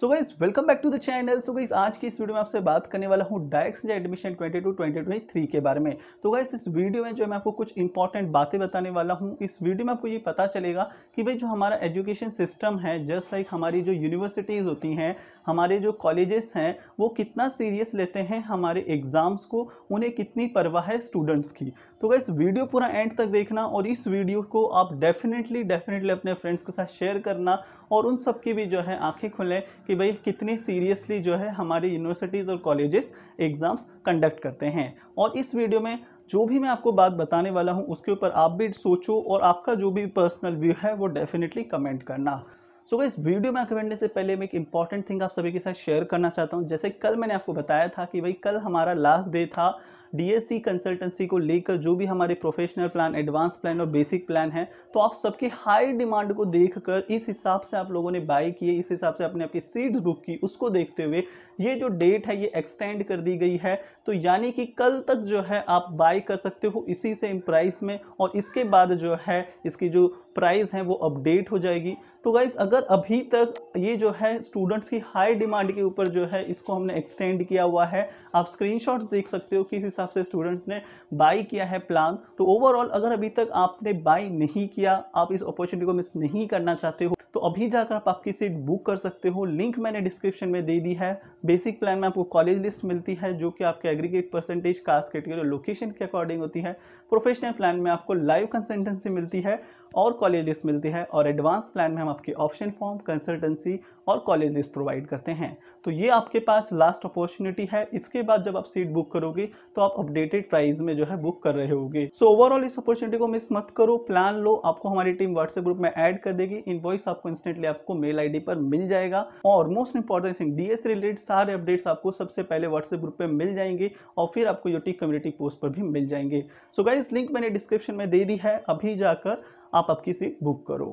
so guys welcome back to the channel so guys आज की इस वीडियो में आपसे बात करने वाला हूँ डायरेक्ट एडमिशन 22 2023 के बारे में तो गाइज इस वीडियो में जो मैं आपको कुछ इंपॉर्टेंट बातें बताने वाला हूँ इस वीडियो में आपको ये पता चलेगा कि भाई जो हमारा एजुकेशन सिस्टम है जस्ट लाइक like हमारी जो यूनिवर्सिटीज़ होती हैं हमारे जो कॉलेजेस हैं वो कितना सीरियस लेते हैं हमारे एग्ज़ाम्स को उन्हें कितनी परवाह है स्टूडेंट्स की तो गाइज वीडियो पूरा एंड तक देखना और इस वीडियो को आप डेफिनेटली डेफिनेटली अपने फ्रेंड्स के साथ शेयर करना और उन सबकी भी जो है आंखें खुलें कि भाई कितनी सीरियसली जो है हमारी यूनिवर्सिटीज़ और कॉलेजेस एग्ज़ाम्स कंडक्ट करते हैं और इस वीडियो में जो भी मैं आपको बात बताने वाला हूँ उसके ऊपर आप भी सोचो और आपका जो भी पर्सनल व्यू है वो डेफिनेटली कमेंट करना सो so, इस वीडियो में आगे बढ़ने से पहले मैं एक इंपॉर्टेंट थिंग आप सभी के साथ शेयर करना चाहता हूँ जैसे कल मैंने आपको बताया था कि भाई कल हमारा लास्ट डे था डीएससी कंसल्टेंसी को लेकर जो भी हमारे प्रोफेशनल प्लान एडवांस प्लान और बेसिक प्लान है तो आप सबके हाई डिमांड को देख कर इस हिसाब से आप लोगों ने बाई किए इस हिसाब से आपने आपकी सीट्स बुक की उसको देखते हुए ये जो डेट है ये एक्सटेंड कर दी गई है तो यानी कि कल तक जो है आप बाय कर सकते हो इसी सेम प्राइस में और इसके बाद जो है इसकी जो प्राइस है वो अपडेट हो जाएगी तो गाइस अगर अभी तक ये जो है स्टूडेंट्स की हाई डिमांड के ऊपर जो है इसको हमने एक्सटेंड किया हुआ है आप स्क्रीनशॉट्स देख सकते हो किस हिसाब से स्टूडेंट्स ने बाई किया है प्लान तो ओवरऑल अगर अभी तक आपने बाई नहीं किया आप इस अपॉर्चुनिटी को मिस नहीं करना चाहते हो तो अभी जाकर आप आपकी सीट बुक कर सकते हो लिंक मैंने डिस्क्रिप्शन में दे दी है बेसिक प्लान में आपको कॉलेज लिस्ट मिलती है जो कि आपके aggregate percentage caste category location के अकॉर्डिंग होती है प्रोफेशनल प्लान में आपको लाइव कंसल्टेंसी मिलती है और कॉलेज लिस्ट मिलती है और एडवांस प्लान में हम आपके ऑप्शन फॉर्म कंसल्टेंसी और कॉलेज लिस्ट प्रोवाइड करते हैं तो ये आपके पास लास्ट अपॉर्चुनिटी है इसके बाद जब आप सीट बुक करोगे तो आप अपडेटेड प्राइस में जो है बुक कर रहे होगे सो ओवरऑल इस अपॉर्चुनिटी को मिस मत करो प्लान लो आपको हमारी टीम व्हाट्सएप ग्रुप में ऐड कर देगी इन आपको आपको इंस्टेंटली आपको मेल आईडी पर मिल जाएगा और most important thing DS related सारे अपडेट्स आपको सबसे पहले व्हाट्सएप ग्रुप पर मिल जाएंगे और फिर आपको यूट्यूब कम्युनिटी पोस्ट पर भी मिल जाएंगे सो so लिंक मैंने डिस्क्रिप्शन में दे दी है अभी जाकर आप आपकी सीट बुक करो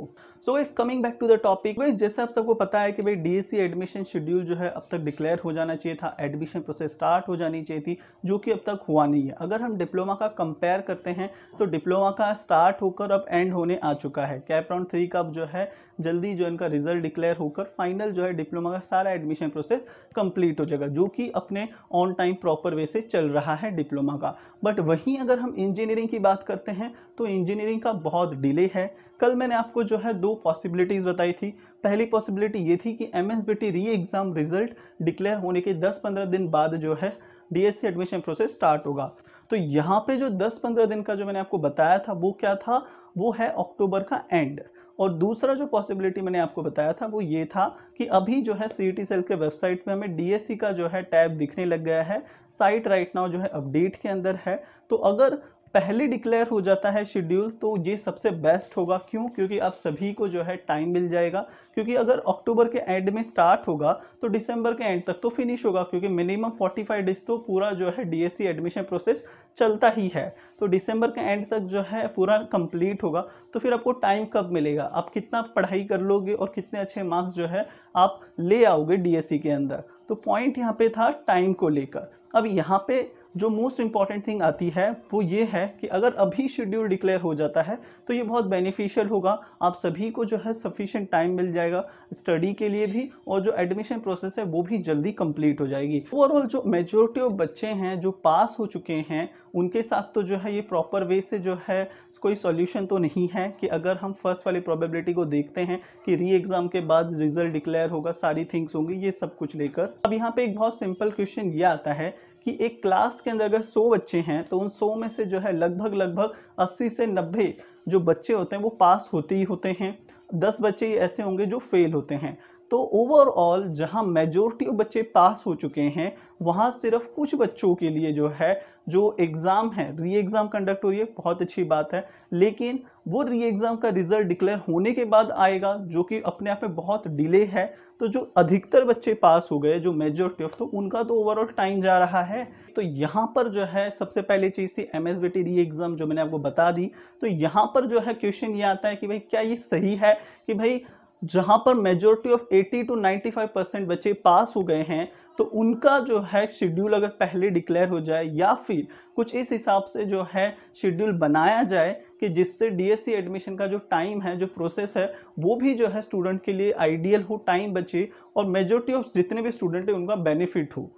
सो इस coming back to the topic भाई जैसे आप सबको पता है कि भाई डी एडमिशन शेड्यूल जो है अब तक डिक्लेयर हो जाना चाहिए था एडमिशन प्रोसेस स्टार्ट हो जानी चाहिए थी जो कि अब तक हुआ नहीं है अगर हम डिप्लोमा का कंपेयर करते हैं तो डिप्लोमा का स्टार्ट होकर अब एंड होने आ चुका है कैप राउंड थ्री का अब जो है जल्दी जो इनका रिजल्ट डिक्लेयर होकर फाइनल जो है डिप्लोमा का सारा एडमिशन प्रोसेस कंप्लीट हो जाएगा जो कि अपने ऑन टाइम प्रॉपर वे से चल रहा है डिप्लोमा का बट वहीं अगर हम इंजीनियरिंग की बात करते हैं तो इंजीनियरिंग का बहुत डिले डे है कल मैंने आपको जो है दो पॉसिबिलिटीज़ बताई थी पहली पॉसिबिलिटी ये थी कि M S B T E exam result declare होने के 10-15 दिन बाद जो है डीएससी एडमिशन प्रोसेस स्टार्ट होगा तो यहाँ पे जो 10-15 दिन का जो मैंने आपको बताया था वो क्या था वो है अक्टूबर का एंड और दूसरा जो पॉसिबिलिटी मैंने आपको बताया था वो ये था कि अभी जो है सी सेल e के वेबसाइट पे हमें डी का जो है टैब दिखने लग गया है साइट राइट नाउ जो है अपडेट के अंदर है तो अगर पहले डिक्लेयर हो जाता है शेड्यूल तो ये सबसे बेस्ट होगा क्यों क्योंकि आप सभी को जो है टाइम मिल जाएगा क्योंकि अगर अक्टूबर के एंड में स्टार्ट होगा तो दिसंबर के एंड तक तो फिनिश होगा क्योंकि मिनिमम 45 डेज तो पूरा जो है डीएससी एडमिशन प्रोसेस चलता ही है तो दिसंबर के एंड तक जो है पूरा कंप्लीट होगा तो फिर आपको टाइम कब मिलेगा आप कितना पढ़ाई कर लोगे और कितने अच्छे मार्क्स जो है आप ले आओगे डी के अंदर तो पॉइंट यहाँ पर था टाइम को लेकर अब यहाँ पर जो मोस्ट इंपॉर्टेंट थिंग आती है वो ये है कि अगर अभी शेड्यूल डिक्लेयर हो जाता है तो ये बहुत बेनिफिशियल होगा आप सभी को जो है सफिशेंट टाइम मिल जाएगा स्टडी के लिए भी और जो एडमिशन प्रोसेस है वो भी जल्दी कंप्लीट हो जाएगी ओवरऑल जो मेजोरिटी ऑफ बच्चे हैं जो पास हो चुके हैं उनके साथ तो जो है ये प्रॉपर वे से जो है कोई सॉल्यूशन तो नहीं है कि अगर हम फर्स्ट वाली प्रोबेबिलिटी को देखते हैं कि री एग्ज़ाम के बाद रिजल्ट डिक्लेयर होगा सारी थिंग्स होंगी ये सब कुछ लेकर अब यहाँ पे एक बहुत सिंपल क्वेश्चन ये आता है कि एक क्लास के अंदर अगर सौ बच्चे हैं तो उन सौ में से जो है लगभग लगभग अस्सी से नब्बे जो बच्चे होते हैं वो पास होते ही होते हैं दस बच्चे ऐसे होंगे जो फेल होते हैं तो ओवरऑल जहां मेजोरिटी बच्चे पास हो चुके हैं वहां सिर्फ कुछ बच्चों के लिए जो है जो एग्ज़ाम है री एग्ज़ाम कंडक्ट हो रही है बहुत अच्छी बात है लेकिन वो री एग्ज़ाम का रिजल्ट डिक्लेयर होने के बाद आएगा जो कि अपने आप में बहुत डिले है तो जो अधिकतर बच्चे पास हो गए जो मेजोरिटी ऑफ तो उनका तो ओवरऑल टाइम जा रहा है तो यहाँ पर जो है सबसे पहले चीज़ थी एम एस री एग्ज़ाम जो मैंने आपको बता दी तो यहाँ पर जो है क्वेश्चन ये आता है कि भाई क्या ये सही है कि भाई जहां पर मेजोरिटी ऑफ 80 टू 95 परसेंट बच्चे पास हो गए हैं तो उनका जो है शेड्यूल अगर पहले डिक्लेयर हो जाए या फिर कुछ इस हिसाब से जो है शेड्यूल बनाया जाए कि जिससे डीएससी एडमिशन e का जो टाइम है जो प्रोसेस है वो भी जो है स्टूडेंट के लिए आइडियल हो टाइम बचे और मेजोरिटी ऑफ जितने भी स्टूडेंट हैं उनका बेनिफिट हो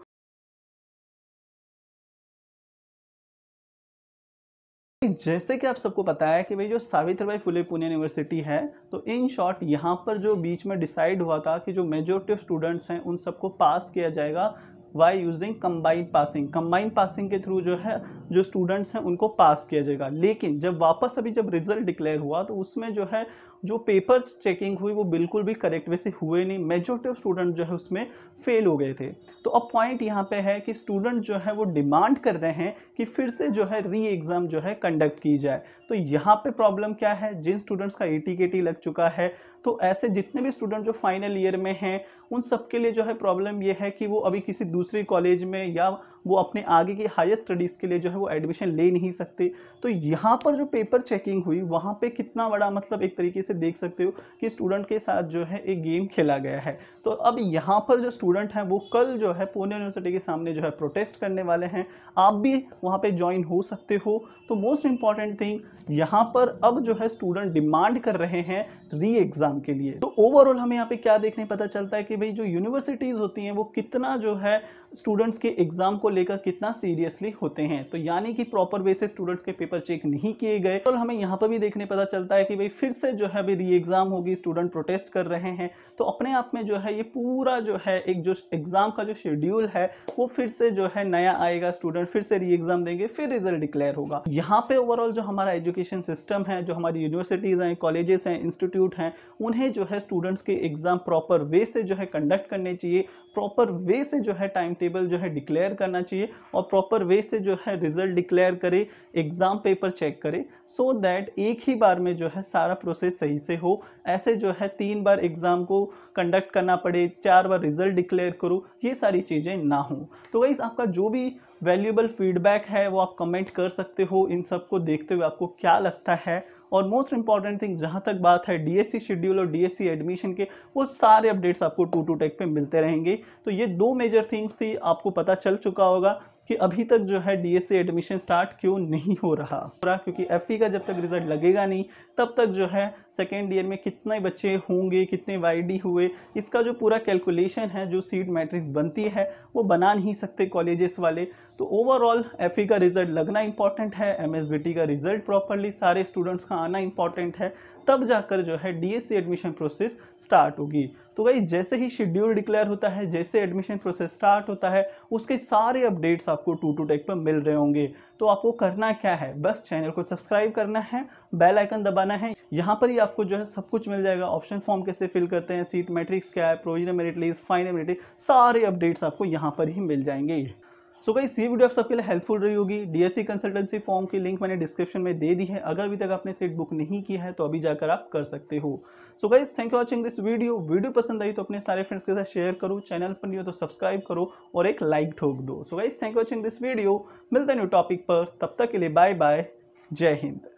जैसे कि आप सबको पता है कि भाई जो सावित्रीबाई फुले पुणे यूनिवर्सिटी है तो इन शॉर्ट यहाँ पर जो बीच में डिसाइड हुआ था कि जो मेजोरिटी ऑफ स्टूडेंट्स हैं उन सबको पास किया जाएगा by using combined passing combined passing के थ्रू जो है जो स्टूडेंट्स हैं उनको पास किया जाएगा लेकिन जब वापस अभी जब रिजल्ट डिक्लेयर हुआ तो उसमें जो है जो पेपर चेकिंग हुई वो बिल्कुल भी करेक्ट वे से हुए नहीं मेजोरिटी ऑफ स्टूडेंट जो है उसमें फेल हो गए थे तो अब पॉइंट यहाँ पे है कि स्टूडेंट जो है वो डिमांड कर रहे हैं कि फिर से जो है री एग्ज़ाम जो है कंडक्ट की जाए तो यहाँ पे प्रॉब्लम क्या है जिन स्टूडेंट्स का ए टी लग चुका है तो ऐसे जितने भी स्टूडेंट जो फाइनल ईयर में हैं उन सबके लिए जो है प्रॉब्लम ये है कि वो अभी किसी दूसरे कॉलेज में या वो अपने आगे की हायर स्टडीज़ के लिए जो है वो एडमिशन ले नहीं सकते तो यहाँ पर जो पेपर चेकिंग हुई वहाँ पर कितना बड़ा मतलब एक तरीके से देख सकते हो कि स्टूडेंट के साथ जो है एक गेम खेला गया है तो अब यहाँ पर जो स्टूडेंट हैं वो कल जो है पुणे यूनिवर्सिटी के सामने जो है प्रोटेस्ट करने वाले हैं आप भी वहाँ पर ज्वाइन हो सकते हो तो मोस्ट इम्पॉर्टेंट थिंग यहाँ पर अब जो है स्टूडेंट डिमांड कर रहे हैं री एग्ज़ाम के लिए तो ओवरऑल हमें यहाँ पे क्या देखने पता चलता है कि भाई जो यूनिवर्सिटीज़ होती हैं वो कितना जो है स्टूडेंट्स के एग्जाम को लेकर कितना सीरियसली होते हैं तो यानी कि प्रॉपर वे से स्टूडेंट्स के पेपर चेक नहीं किए गए तो हमें यहाँ पर भी देखने पता चलता है कि भाई फिर से जो है अभी री एग्जाम होगी स्टूडेंट प्रोटेस्ट कर रहे हैं तो अपने आप में जो है ये पूरा जो है एक जो एग्जाम का जो शेड्यूल है वो फिर से जो है नया आएगा स्टूडेंट फिर से री एग्जाम देंगे फिर रिजल्ट डिक्लेयर होगा यहाँ पे ओवरऑल जो हमारा एजुकेशन सिस्टम है जो हमारी यूनिवर्सिटीज़ हैं कॉलेजेस हैं इंस्टीट्यूट हैं उन्हें जो है स्टूडेंट्स के एग्जाम प्रॉपर वे से जो है कंडक्ट करने चाहिए प्रॉपर वे से जो है टाइम टेबल जो है डिक्लेयर करना चाहिए और प्रॉपर वे से जो है रिजल्ट डिक्लेयर करे एग्ज़ाम पेपर चेक करे सो so दैट एक ही बार में जो है सारा प्रोसेस सही से हो ऐसे जो है तीन बार एग्ज़ाम को कंडक्ट करना पड़े चार बार रिजल्ट डिक्लेयर करो ये सारी चीज़ें ना हो तो वही आपका जो भी वैल्यूएबल फीडबैक है वो आप कमेंट कर सकते हो इन सब को देखते हुए आपको क्या लगता है और मोस्ट इंपॉर्टेंट थिंग जहाँ तक बात है डीएससी शेड्यूल और डीएससी एडमिशन के वो सारे अपडेट्स आपको टू टू टेक पे मिलते रहेंगे तो ये दो मेजर थिंग्स थी आपको पता चल चुका होगा कि अभी तक जो है एस एडमिशन स्टार्ट क्यों नहीं हो रहा पूरा क्योंकि एफ e का जब तक रिजल्ट लगेगा नहीं तब तक जो है सेकेंड ईयर में कितने बच्चे होंगे कितने वाई हुए इसका जो पूरा कैलकुलेशन है जो सीट मैट्रिक्स बनती है वो बना नहीं सकते कॉलेजेस वाले तो ओवरऑल एफ e का रिज़ल्ट लगना इंपॉर्टेंट है एम का रिज़ल्ट प्रॉपरली सारे स्टूडेंट्स का आना इंपॉर्टेंट है तब जाकर जो है डी एडमिशन प्रोसेस स्टार्ट होगी तो भाई जैसे ही शेड्यूल डिक्लेयर होता है जैसे एडमिशन प्रोसेस स्टार्ट होता है उसके सारे अपडेट्स आपको टू टू टेक पर मिल रहे होंगे तो आपको करना क्या है बस चैनल को सब्सक्राइब करना है बेल आइकन दबाना है यहाँ पर ही आपको जो है सब कुछ मिल जाएगा ऑप्शन फॉर्म कैसे फिल करते हैं सीट मैट्रिक्स क्या है provisional merit list final merit सारे अपडेट्स आपको यहाँ पर ही मिल जाएंगे सो so, गाइस ये वीडियो आप सबके लिए हेल्पफुल रही होगी डीएससी कंसल्टेंसी फॉर्म की लिंक मैंने डिस्क्रिप्शन में दे दी है अगर अभी तक आपने सीट बुक नहीं किया है तो अभी जाकर आप कर सकते हो so guys thank you watching this video video पसंद आई तो अपने सारे फ्रेंड्स के साथ शेयर करो चैनल पर नहीं हो तो सब्सक्राइब करो और एक लाइक ठोक दो so guys thank you watching this video मिलते न्यू टॉपिक पर तब तक के लिए बाय बाय जय हिंद